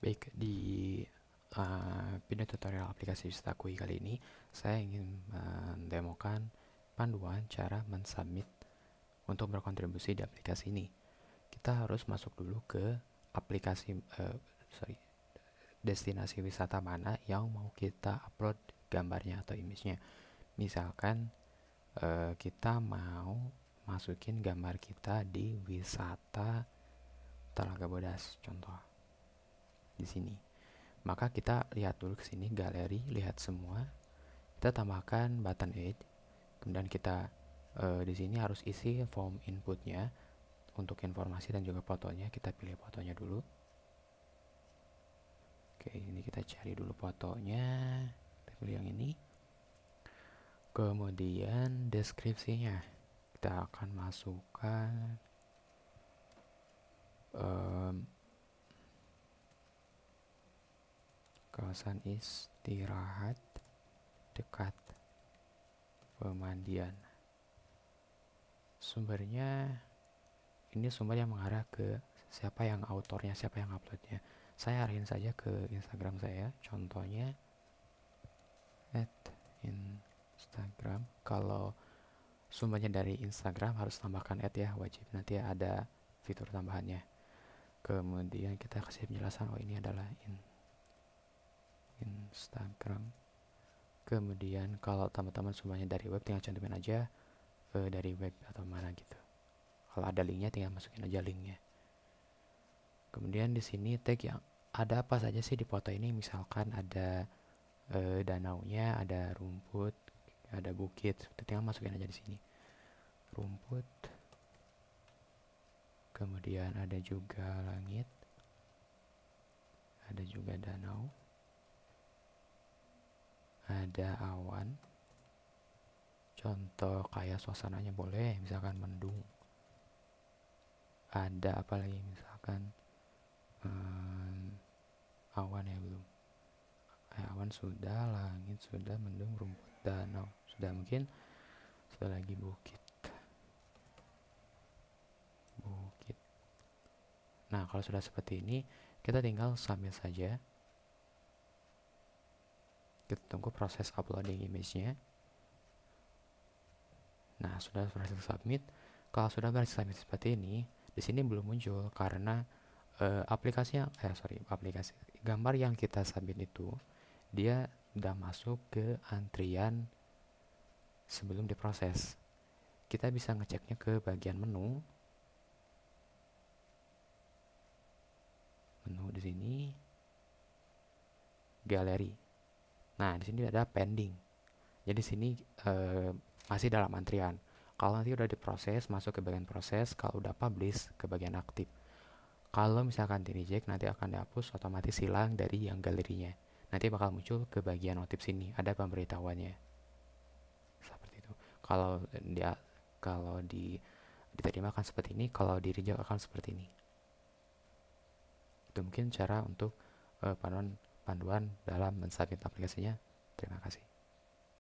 Baik, di uh, video tutorial aplikasi Vistakui kali ini, saya ingin mendemokan panduan cara mensubmit untuk berkontribusi di aplikasi ini. Kita harus masuk dulu ke aplikasi, uh, sorry, destinasi wisata mana yang mau kita upload gambarnya atau image-nya. Misalkan uh, kita mau masukin gambar kita di wisata Telaga Bodas, contoh di sini. Maka kita lihat dulu ke sini galeri, lihat semua. Kita tambahkan button edge. Kemudian kita e, di sini harus isi form inputnya untuk informasi dan juga fotonya. Kita pilih fotonya dulu. Oke, ini kita cari dulu fotonya. Kita pilih yang ini. Kemudian deskripsinya. Kita akan masukkan um, kawasan istirahat dekat pemandian. Sumbernya ini sumber yang mengarah ke siapa yang autornya, siapa yang uploadnya. Saya arahin saja ke Instagram saya. Contohnya at Instagram. Kalau sumbernya dari Instagram harus tambahkan at ya wajib. Nanti ada fitur tambahannya. Kemudian kita kasih penjelasan oh ini adalah in Instagram kemudian kalau teman-teman semuanya dari web tinggal cantumin aja uh, dari web atau mana gitu kalau ada linknya tinggal masukin aja linknya kemudian di sini tag yang ada apa saja sih di foto ini misalkan ada uh, danaunya ada rumput ada bukit tinggal masukin aja di sini rumput kemudian ada juga langit ada juga danau ada awan contoh kayak suasananya boleh misalkan mendung ada apa lagi misalkan um, awan ya belum eh, awan sudah langit sudah mendung rumput danau oh, sudah mungkin sudah lagi bukit bukit nah kalau sudah seperti ini kita tinggal sambil saja kita gitu, tunggu proses uploading image-nya nah sudah berhasil submit kalau sudah berhasil submit seperti ini di sini belum muncul karena uh, aplikasi yang eh sorry aplikasi gambar yang kita submit itu dia udah masuk ke antrian sebelum diproses kita bisa ngeceknya ke bagian menu menu di sini galeri Nah, di sini ada pending. Jadi ya, sini eh, masih dalam antrian. Kalau nanti udah diproses, masuk ke bagian proses. Kalau udah publish, ke bagian aktif. Kalau misalkan di reject, nanti akan dihapus otomatis hilang dari yang galerinya. Nanti bakal muncul ke bagian notif sini, ada pemberitahuannya. Seperti itu. Kalau dia kalau di diterima akan seperti ini, kalau di reject akan seperti ini. Itu mungkin cara untuk uh, eh, panon panduan dalam mensubmit aplikasinya. Terima kasih.